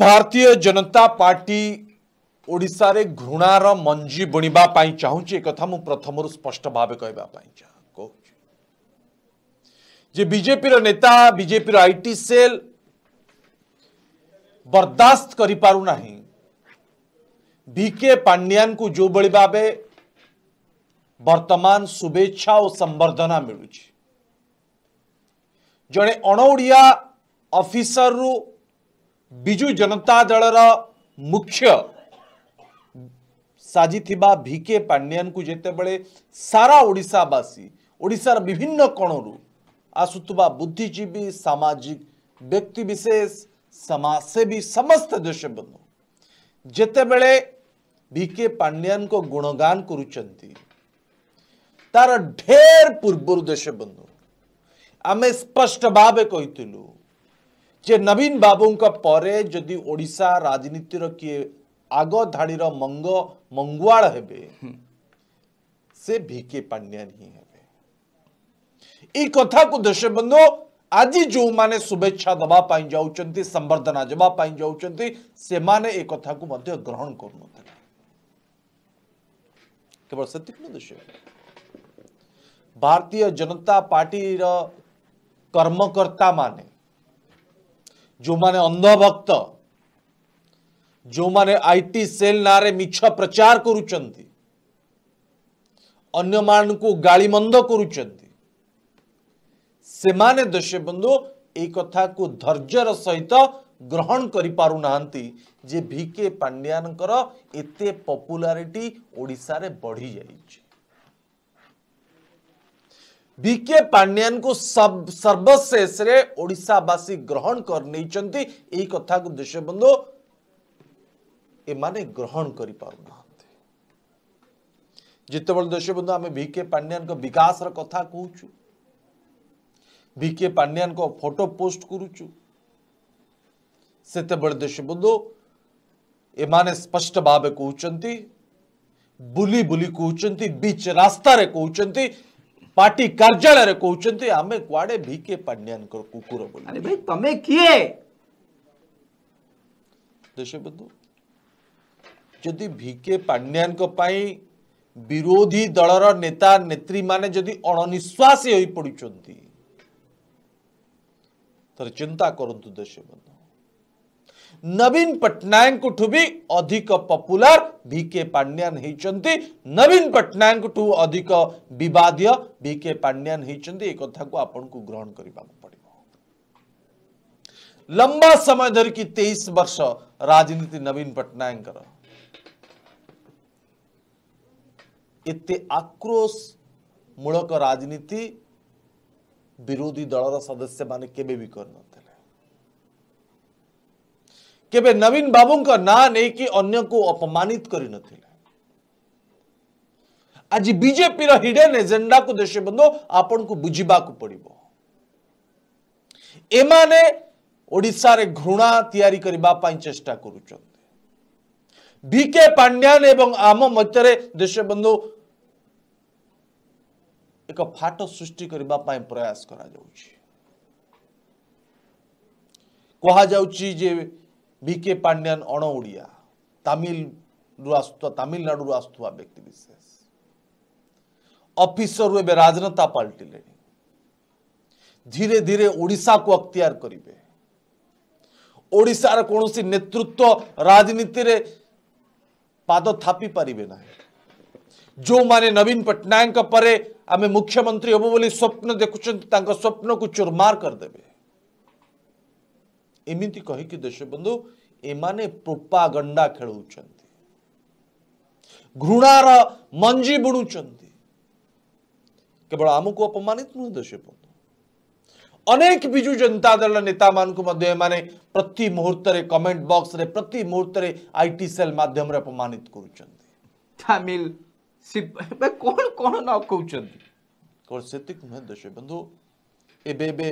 भारतीय जनता party Voda घृणार मंजी बुणापी चाहिए एक प्रथम स्पष्ट भाव कहजेपी नेता बीजेपी आई टी सेल बरदास्त करके पांड्या को जो भाई भाव वर्तमान शुभेच्छा और संवर्धना मिलू जड़े अणओिया अफिसर रू ବିଜୁ ଜନତା ଦଳର ମୁଖ୍ୟ ସାଜିଥିବା ଭିକେ ପାଣ୍ଡିଆନଙ୍କୁ ଯେତେବେଳେ ସାରା ଓଡ଼ିଶାବାସୀ ଓଡ଼ିଶାର ବିଭିନ୍ନ କୋଣରୁ ଆସୁଥିବା ବୁଦ୍ଧିଜୀବୀ ସାମାଜିକ ବ୍ୟକ୍ତିବିଶେଷ ସମାଜସେବୀ ସମସ୍ତେ ଦେଶବନ୍ଧୁ ଯେତେବେଳେ ଭିକେ ପାଣ୍ଡିଆନଙ୍କ ଗୁଣଗାନ କରୁଛନ୍ତି ତାର ଢେର ପୂର୍ବରୁ ଦେଶବନ୍ଧୁ ଆମେ ସ୍ପଷ୍ଟ ଭାବେ କହିଥିଲୁ जे नवीन बाबू पर राजनीतिर किए आग धाड़ी मंग मंगुआल हे से भिके पांड्या ही कथा को देश बंधु आज जो माने शुभेच्छा दवापी जाऊँच संवर्धना जवाप जाऊँगी से माने एक कथा को मध्य ग्रहण कर भारतीय जनता पार्टी कर्मकर्ता माने जो माने अंधभक्त जो माने आईटी सेल ना मिछ प्रचार कर गाड़मंद कर दर्शक बंधु एक कथा को धर्जर सहित ग्रहण करके पांड्यान एत पपुलारीटी ओडा बढ़ी जाए बीके पांड्यान को सब सर्वशेष ओडावासी ग्रहण कर देश बंधु एम ग्रहण कर जिते बंधु आम बीके पांड्यान विकास कथा कह बीके पांड्यान फोटो पोस्ट करते देशबंधु एम स्पष्ट भाव कहते बुली बुली कहते बीच रास्त कहते पार्टी कार्यालय कहते आम कड़े भिके पांडियान कुकुर किए देशबंधु जदि भिके पांड्यान विरोधी दल रेता नेत्री मैंने अणनिश्वास हो पड़ते चिंता करवीन देशबंधु पट्टनायक भी अधिक पॉपुलर भिके पांड्यान होती नवीन पट्टनायक अधिक बदय बीके पांड्या होती एक आपको ग्रहण करवाक पड़े लंबा समय धरिक तेईस वर्ष राजनीति नवीन पट्टनायक आक्रोश मूलक राजनीति विरोधी दल रदस्य मान के कर नथिले केवे नवीन बाबू का ना नहीं कि अन्य को अपमानित कर आज बीजेपी हिडेन एजेंडा को देश बंधु आपन को बुझा को पड़ो एम रे घृणा या चेष्टा कर आम मध्य देश बंधु एक फाट सृष्टि करने प्रयास करा जे बीके पांड्यान अण ओडिया तमिल तमिलनाडु आसुवा व्यक्ति विशेष अफिसर रु राजनेता पलटिले धीरे धीरे ओडा को अख्तियार करे ओडार कौन सी नेतृत्व राजनीति में पाद थापी पारे ना जो माने नवीन पट्टनायक आम मुख्यमंत्री हबु बोली स्वप्न देखुं स्वप्न को चोरमार करदे ଏମିତି କହିକି ଦେଶବନ୍ଧୁ ଏମାନେ ପ୍ରୋପାଗଣ୍ଡା ଖେଳଉଛନ୍ତି ଘୃଣାର ମଞ୍ଜି ବୁଣୁଛନ୍ତି କେବଳ ଆମକୁ ଅପମାନିତ ନୁହେଁ ଦେଶବନ୍ଧୁ ଅନେକ ବିଜୁ ଜନତା ଦଳ ନେତାମାନଙ୍କୁ ମଧ୍ୟ ଏମାନେ ପ୍ରତି ମୁହୂର୍ତ୍ତରେ କମେଣ୍ଟ ବକ୍ସରେ ପ୍ରତି ମୁହୂର୍ତ୍ତରେ ଆଇଟି ସେଲ୍ ମାଧ୍ୟମରେ ଅପମାନିତ କରୁଛନ୍ତି ତାମିଲ କ'ଣ କ'ଣ ନ କହୁଛନ୍ତି କେବଳ ସେତିକି ନୁହେଁ ଦେଶବନ୍ଧୁ ଏବେ ଏବେ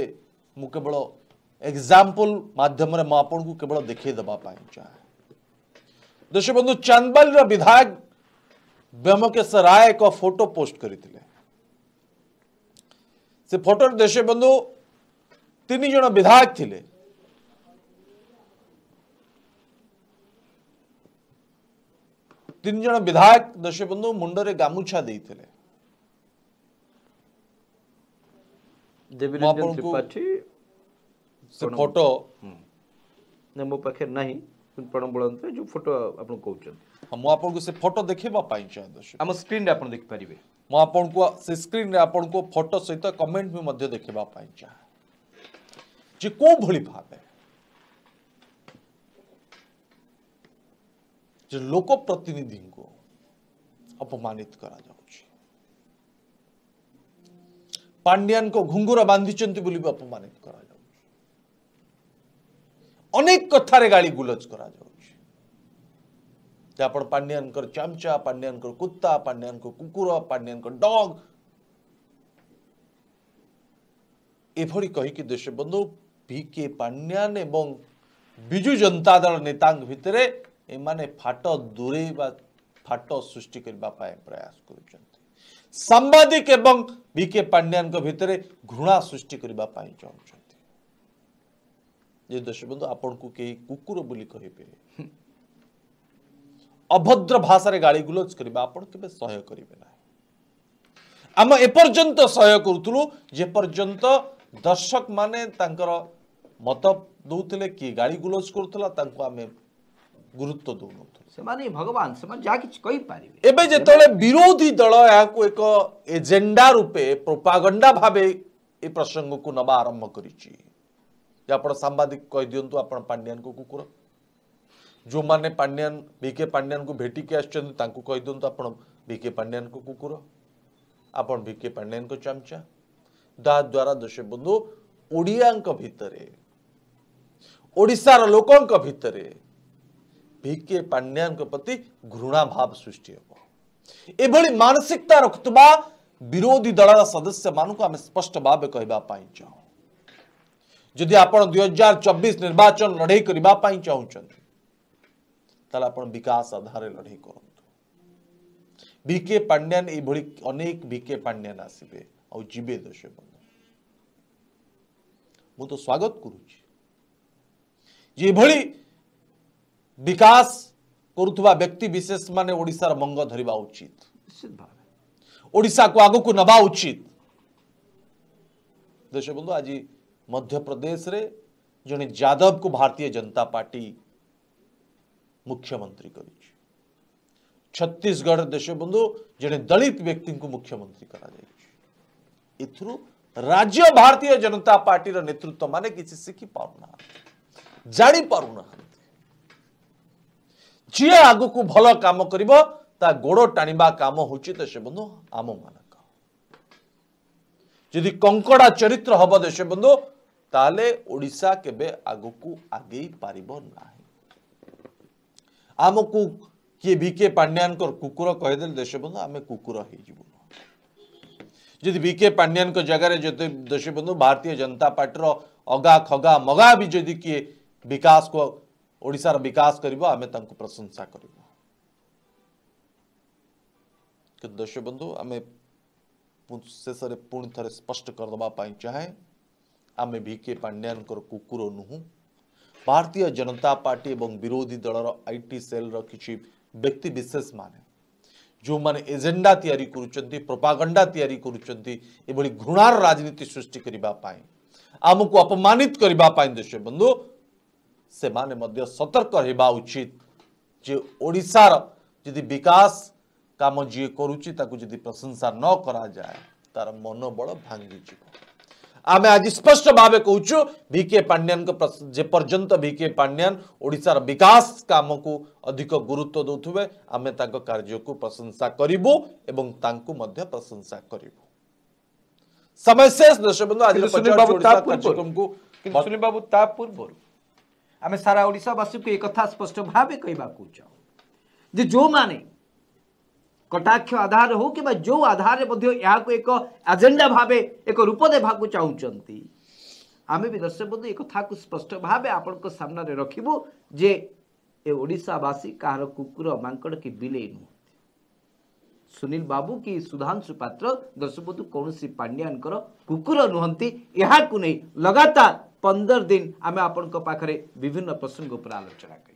ମୁଁ କେବଳ एग्जाम्पल मध्यम को केवल देखेदे चाहे देश बंधु चंदबल विधायक ब्रह्मकेश राय एक फोटो पोस्ट कर फोटो देश बंधु तीन जन विधायक थे तीन जन विधायक दशबंधु मुंडरे गामुछा दे थे ସେ ଫଟୋ ନା ମୋ ପାଖରେ ନାହିଁ ପ୍ରଣବ ବଳନ୍ତ ଯେଉଁ ଫଟୋ ଆପଣ କହୁଛନ୍ତି ମୁଁ ଆପଣଙ୍କୁ ସେ ଫଟୋ ଦେଖାଇବା ପାଇଁ ଚାହୁଁଛି ଆମ ସ୍କ୍ରିନ୍ରେ ଆପଣ ଦେଖିପାରିବେ ମୁଁ ଆପଣଙ୍କୁ ସେ ସ୍କ୍ରିନ୍ରେ ଆପଣଙ୍କୁ ଫଟୋ ସହିତ କମେଣ୍ଟ ବି ମଧ୍ୟ ଦେଖିବା ପାଇଁ ଚାହେଁ ଯେ କୋଉ ଭଳି ଭାବେ ଯେ ଲୋକ ପ୍ରତିନିଧିଙ୍କୁ ଅପମାନିତ କରାଯାଉଛି ପାଣ୍ଡିଆନଙ୍କ ଘୁଙ୍ଗୁର ବାନ୍ଧିଛନ୍ତି ବୋଲି ବି ଅପମାନିତ କରାଯାଉଛି अनेक कथार गाड़ी गुलज कर पांडियान चमचा पांडियान कुत्ता पांडियान कुकुर पांडियान डग एभरी कहीक देशबंधु पीके पांडियान विजु जनता दल नेता भितर एम फाट दूरे फाट सृष्टि करने प्रयास कर सांबादिक विके पांडियान भितर घृणा सृष्टि करने चाहते ଯେ ଦେଶବନ୍ଧୁ ଆପଣଙ୍କୁ କେହି କୁକୁର ବୋଲି କହିବେ ଅଭଦ୍ର ଭାଷାରେ ଗାଳିଗୁଲଜ କରିବା ଆପଣ କେବେ ସହ୍ୟ କରିବେ ନାହିଁ ଆମେ ଏପର୍ଯ୍ୟନ୍ତ ସହ୍ୟ କରୁଥିଲୁ ଯେପର୍ଯ୍ୟନ୍ତ ଦର୍ଶକମାନେ ତାଙ୍କର ମତ ଦେଉଥିଲେ କି ଗାଳିଗୁଲଜ କରୁଥିଲା ତାଙ୍କୁ ଆମେ ଗୁରୁତ୍ୱ ଦେଉନଥିଲୁ ସେମାନେ ଭଗବାନ ସେମାନେ ଯାହା କିଛି କହିପାରିବେ ଏବେ ଯେତେବେଳେ ବିରୋଧୀ ଦଳ ଏହାକୁ ଏକ ଏଜେଣ୍ଡା ରୂପେ ପ୍ରୋପାଗଣ୍ଡା ଭାବେ ଏ ପ୍ରସଙ୍ଗକୁ ନେବା ଆରମ୍ଭ କରିଛି आपड़ सांबादिक कह दिंतु तो आप पांडियान को कुकुर जो मैंने पांडियान बिके पांडियान को भेटिकी आसुँ कह दिंतु तो आप बिके पांडियान को कुकुर आप बिके पांडियान को चमचा द्वारा दर्शक बंधु ओडिया भितर ओडार लोकों भितर बिके पांड्यान प्रति घृणा भाव सृष्टि मानसिकता रखुवा विरोधी दल सदस्य मानक आम स्पष्ट भाव कह चाहूँ जदि आप हजार चबीश निर्वाचन लड़े करने चाहते आप विकास आधार लड़े कर पांड्यान अनेक बिके तो स्वागत विकास व्यक्ति विशेष मानसार मंग धरवा उचित ओडा को आग को नवा उचित दर्शक बंधु आज मध्य जड़े यादव को भारतीय जनता पार्टी मुख्यमंत्री कर छत्तीशगढ़ देशबंधु जड़े दलित व्यक्ति को मुख्यमंत्री कर राज्य भारतीय जनता पार्टी नेतृत्व मान कि शिखि पारना जापारना जी आग को भल कम कर गोड़ टाणी काम हो देशबंधु आम मान যদি चरित्र চরিত্র देश बंधु ताले ओडा के आग को आगे पार ना आम को किए विके पांड्यान कूकर कहीदे देशबंधु आम कूकर जी विके पांड्यान जगार जो देशबंधु भारतीय जनता पार्टी अगा खगा मगा भी जदि किए विकास को ओडार विकास करें प्रशंसा कर देशबंधु आम शेष स्पष्ट करदे चाहे আমি ভিকে পান্ডেরনকর কুকুর নহু ভারতীয় জনতা পার্টি এবং বিরোধী দলৰ আইটি সেলৰ কিচি ব্যক্তি বিশেষ মানে যো মানে এজেন্ডা তিয়ারি কৰুচন্তি প্ৰপাগণ্ডা তিয়ারি কৰুচন্তি এবলি ঘৃণাৰ ৰাজনীতি সৃষ্টি কৰিব পাে আমক অপমানিত কৰিব পাে দেসবন্ধু সেমানে মধ্য সতৰ্ক ৰেবা উচিত যে ওড়িশাৰ যদি বিকাশ কামজি কৰুচি তাকো যদি প্ৰশংসা নকৰা যায় তাৰ মনো বৰ ভাঙি চি आम आज स्पष्ट भाव कहूँ भिके पांड्यान जेपर्यंत भिके पांड्यान ओडार विकास कम को अधिक गुरुत्व दौथे आम कार्य को प्रशंसा करूँ प्रशंसा कर समय शेष देशबंधु को सारा ओडावासी को एक स्पष्ट भाव कह जो मैंने कटाक्ष आधार हो कि जो आधार में एक एजेंडा भाव एक रूप देवा चाहते आम भी दर्शक बंधु एक कथा को स्पष्ट भाव आपण रखू जे ए ओडावासी कार कुकुर कि बिले नुह सुनील बाबू कि सुधांशु पात्र दर्शक बंधु कौन पांड्यान कुकुर नुहति यहाँ नहीं लगातार पंदर दिन आम आपण विभिन्न प्रसंग उपर आलोचना कर